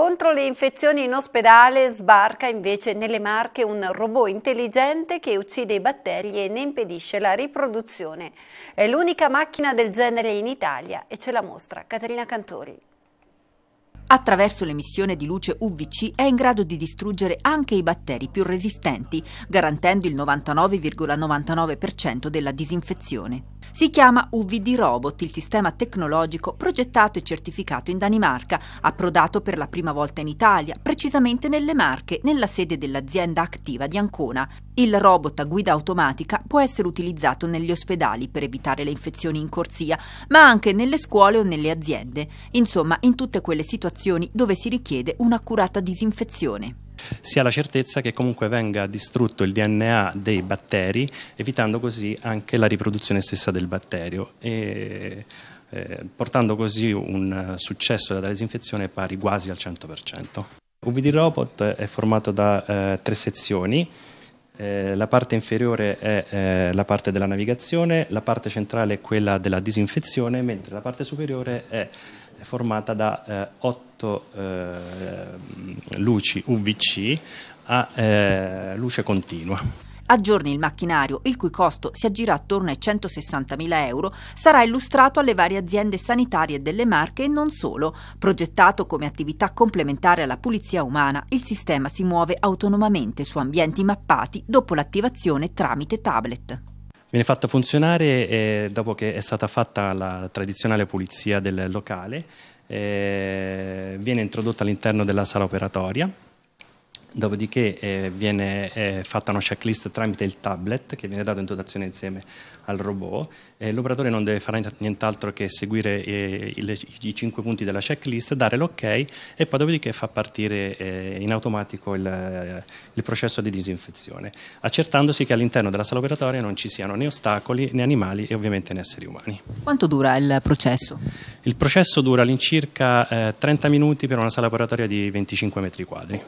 Contro le infezioni in ospedale sbarca invece nelle Marche un robot intelligente che uccide i batteri e ne impedisce la riproduzione. È l'unica macchina del genere in Italia e ce la mostra Caterina Cantori. Attraverso l'emissione di luce UVC è in grado di distruggere anche i batteri più resistenti, garantendo il 99,99% ,99 della disinfezione. Si chiama UVD Robot, il sistema tecnologico progettato e certificato in Danimarca, approdato per la prima volta in Italia, precisamente nelle Marche, nella sede dell'azienda attiva di Ancona. Il robot a guida automatica può essere utilizzato negli ospedali per evitare le infezioni in corsia, ma anche nelle scuole o nelle aziende, insomma in tutte quelle situazioni dove si richiede un'accurata disinfezione si ha la certezza che comunque venga distrutto il DNA dei batteri, evitando così anche la riproduzione stessa del batterio e eh, portando così un successo della disinfezione pari quasi al 100%. UVD Robot è formato da eh, tre sezioni. Eh, la parte inferiore è eh, la parte della navigazione, la parte centrale è quella della disinfezione, mentre la parte superiore è formata da eh, 8 eh, luci UVC a eh, luce continua. A giorni il macchinario, il cui costo si aggira attorno ai 160.000 euro, sarà illustrato alle varie aziende sanitarie delle Marche e non solo. Progettato come attività complementare alla pulizia umana, il sistema si muove autonomamente su ambienti mappati dopo l'attivazione tramite tablet. Viene fatta funzionare eh, dopo che è stata fatta la tradizionale pulizia del locale, eh, viene introdotta all'interno della sala operatoria Dopodiché eh, viene eh, fatta una checklist tramite il tablet che viene dato in dotazione insieme al robot. Eh, l'operatore non deve fare nient'altro che seguire eh, i, i, cinque punti della checklist, dare l'ok e poi dopodiché fa partire eh, in automatico il, il, processo di disinfezione, accertandosi che all'interno della sala operatoria non ci siano né ostacoli né animali e ovviamente né esseri umani. Quanto dura il processo? Il processo dura all'incirca 30 eh, minuti per una sala operatoria di 25 metri quadri.